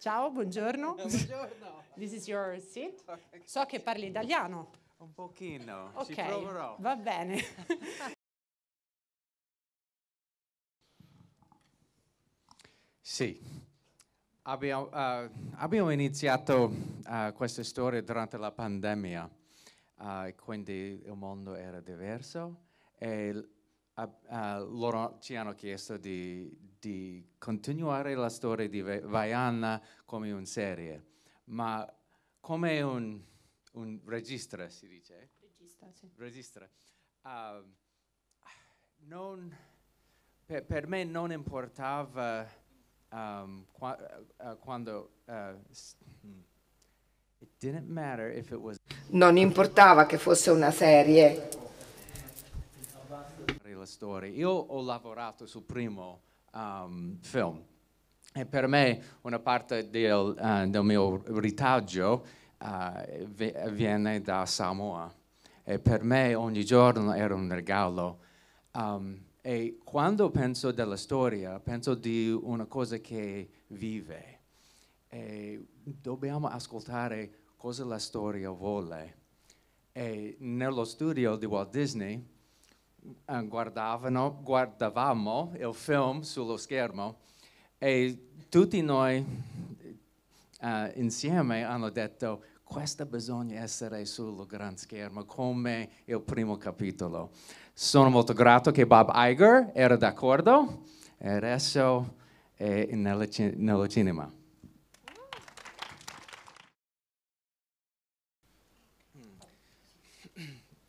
Ciao, buongiorno. Eh, buongiorno. This is your seat. So che parli italiano. Un pochino, okay. ci proverò. Va bene. sì, abbiamo, uh, abbiamo iniziato uh, eh, questa storia durante la pandemia, uh, quindi il mondo era diverso e uh, loro ci hanno chiesto di, di continuare la storia di Vaiana come una serie, ma come un, un regista, si dice? Regista, sì. Regista. Uh, non, per, per, me non importava um, qua, uh, quando... non importava che fosse una serie la storia. Io ho lavorato sul primo um, film e per me una parte del, uh, del mio ritaggio uh, viene da Samoa e per me ogni giorno era un regalo. Um, e quando penso della storia, penso di una cosa che vive. E dobbiamo ascoltare cosa la storia vuole. E nello studio di Walt Disney, Ah, guardavamo il film sullo schermo e tutti noi uh, insieme hanno detto questo bisogna essere sullo grande schermo come il primo capitolo. Sono molto grato che Bob Iger era d'accordo e adesso è nel, nel cinema.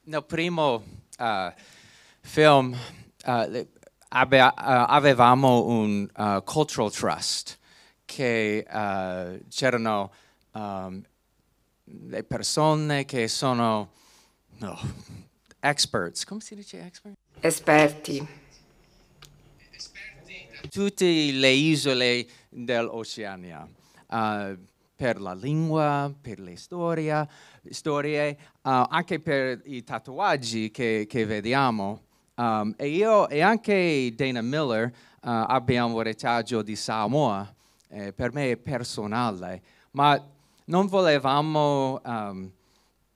Nel primo uh, film uh, uh, avevamo un uh, cultural trust che uh, c'erano um, le persone che sono no, experts, come si dice expert? Esperti. Tutte le isole dell'Oceania, uh, per la lingua, per le storia, storie, uh, anche per i tatuaggi che, che vediamo. Um, e io e anche Dana Miller uh, abbiamo un retaggio di Samoa, eh, per me è personale, ma non volevamo um,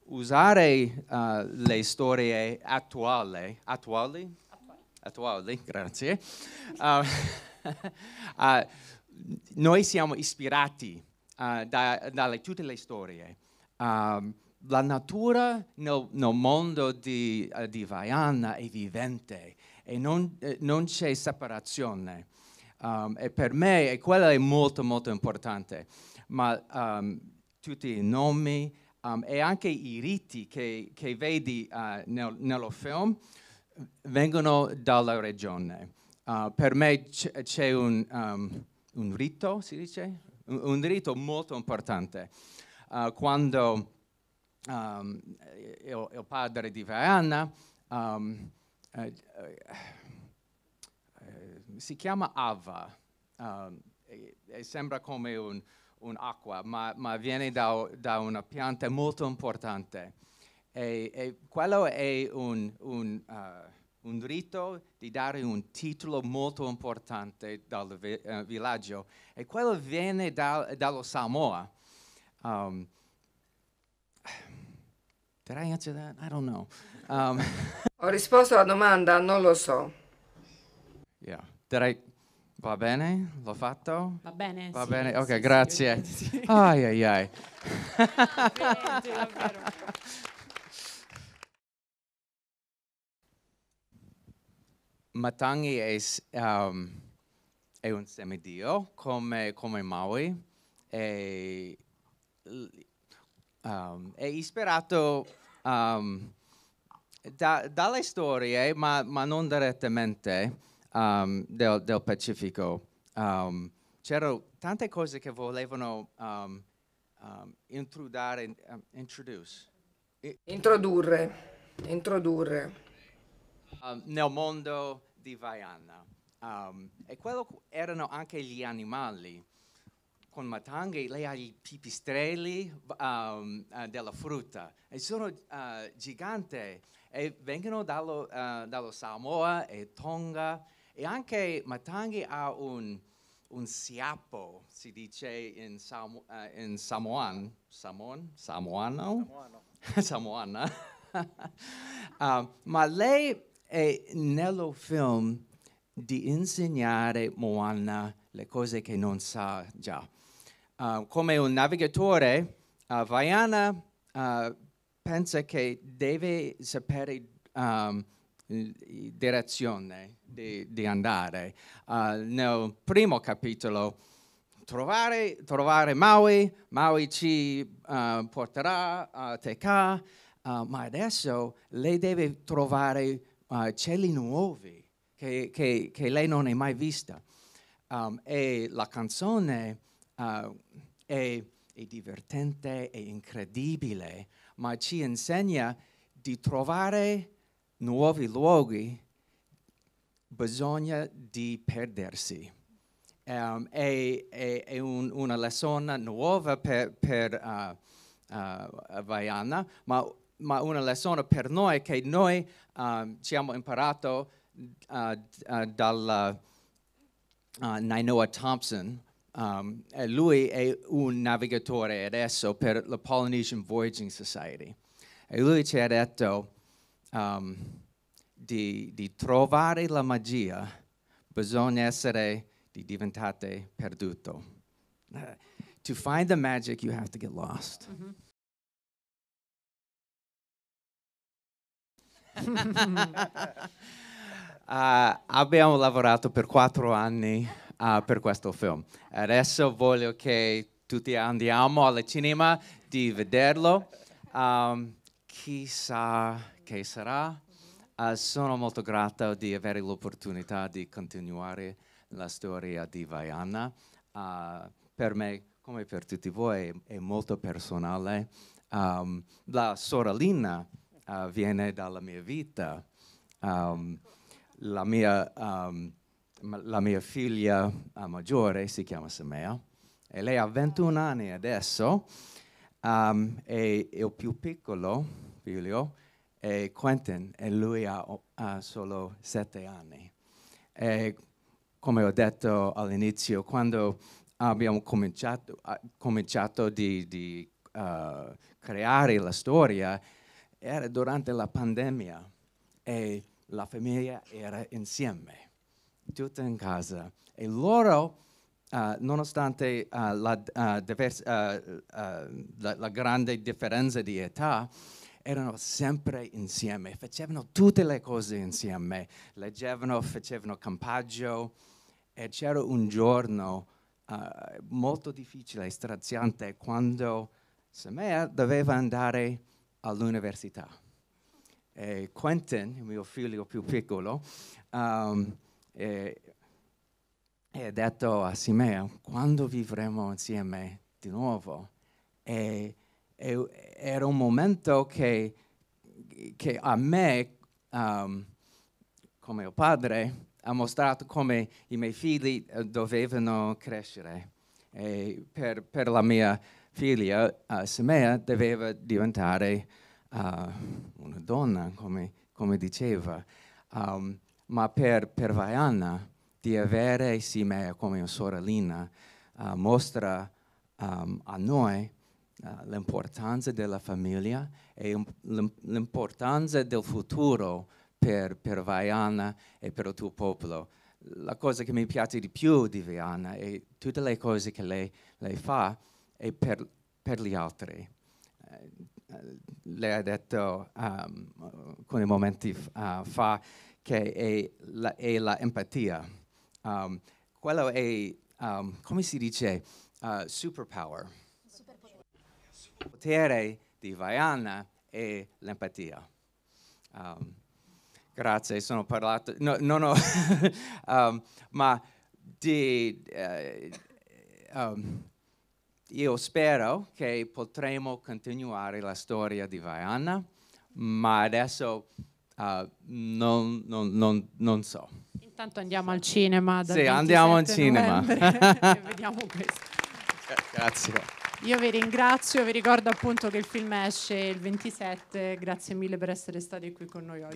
usare uh, le storie attuali, attuali? attuali, grazie. Uh, uh, noi siamo ispirati uh, da, da tutte le storie. Um, la natura nel, nel mondo di, uh, di Vaiana è vivente e non, eh, non c'è separazione. Um, e per me e quello è molto molto importante, ma um, tutti i nomi um, e anche i riti che, che vedi uh, nel, nello film vengono dalla regione. Uh, per me c'è un, um, un, rito, si dice? Un, un rito molto importante. Uh, quando um, il, eh, il, padre di Verana, um, eh, eh, eh, si chiama Ava, um, e, e sembra come un, un acqua, ma, ma viene da, da, una pianta molto importante. E, e quello è un, un, uh, un, rito di dare un titolo molto importante dal vi, uh, eh, villaggio e quello viene da, dallo Samoa. Um, Did I answer that? I don't know. Um, Ho risposto alla domanda, non lo so. yeah. Did I... Va bene? L'ho fatto? Va bene? Va sì, bene? ok, sì, grazie. sì. Ai ai ai. Matangi è, um, è un semidio come, come Maui. E um, è ispirato um, da, dalle storie, ma, ma non direttamente, um, del, del, Pacifico. c'erano tante cose che volevano intrudare, introduce. Introdurre, introdurre. nel mondo di Vaiana. e quello erano anche gli animali con matanghe, lei ha i pipistrelli um, eh, della frutta e sono uh, eh, giganti e vengono dallo, uh, dallo, Samoa e Tonga e anche matanghe ha un, un siapo, si dice in, Samo, uh, in Samoan, Samon? Samoano? Samoana. um, ma lei è nello film di insegnare Moana le cose che non sa già. Uh, come un navigatore, uh, Vaiana uh, pensa che deve sapere um, direzione di, di andare. nel primo capitolo, trovare, trovare Maui, Maui ci porterà a Teca, ma adesso lei deve trovare cieli nuovi che, che, che lei non ha mai visto um, e la canzone uh, è, è divertente, è incredibile, ma ci insegna di trovare nuovi luoghi bisogna di perdersi. Um, è, è, è un, una lezione nuova per, per uh, uh, Vaiana, ma, ma, una lezione per noi che noi um, ci abbiamo imparato uh, uh dalla uh, Nainoa Thompson. Um, eh, lui è un navigatore adesso per la Polynesian Voyaging Society. E lui ci ha detto um, di, di trovare la magia bisogna essere di diventate perduto. Uh, to find the magic, you have to get lost. Mm -hmm. Uh, abbiamo lavorato per quattro anni uh, per questo film. Adesso voglio che tutti andiamo al cinema di vederlo. Um, chissà che sarà. Uh, sono molto grato di avere l'opportunità di continuare la storia di Vaiana. per me, come per tutti voi, è molto personale. Um, la sorellina viene dalla mia vita. Um, la mia, um, la mia figlia uh, maggiore si chiama Samea e lei ha 21 anni adesso um, e il più piccolo, figlio, è Quentin e lui ha, ha solo 7 anni. E come ho detto all'inizio, quando abbiamo cominciato, cominciato di, di uh, creare la storia, era durante la pandemia e la famiglia era insieme, tutta in casa. E loro, uh, nonostante uh, la, eh, diversa, la, la grande differenza di età, erano sempre insieme, facevano tutte le cose insieme, leggevano, facevano campaggio e c'era un giorno uh, molto difficile e straziante quando Samea doveva andare all'università e eh, Quentin, il mio figlio più piccolo, um, eh, ha detto a Simea, quando vivremo insieme di nuovo? E, e, era un momento che, che a me, um, come padre, ha mostrato come i miei figli eh, dovevano crescere. Per, per, la mia figlia, uh, Simea doveva diventare uh, una donna, come, come diceva, um, ma per, per Vaiana di avere Simea come una sorellina uh, mostra um, a noi uh, l'importanza della famiglia e l'importanza del futuro per, per Vaiana e per il tuo popolo la cosa che mi piace di più di Viana è tutte le cose che lei, lei fa e per, per, gli altri. Eh, lei ha detto um, alcuni momenti uh, fa che è la, è la empatia. Um, quello è, um, come si dice, uh, superpower. Il potere di Vaiana è l'empatia. Um, grazie, sono parlato, no, no, no. Um, ma di... Uh, io spero che potremo continuare la storia di Vaiana, ma adesso uh, non, non, non, non, so. Intanto andiamo al cinema. Sì, andiamo al cinema. vediamo questo. Grazie. Io vi ringrazio, vi ricordo appunto che il film esce il 27, grazie mille per essere stati qui con noi oggi.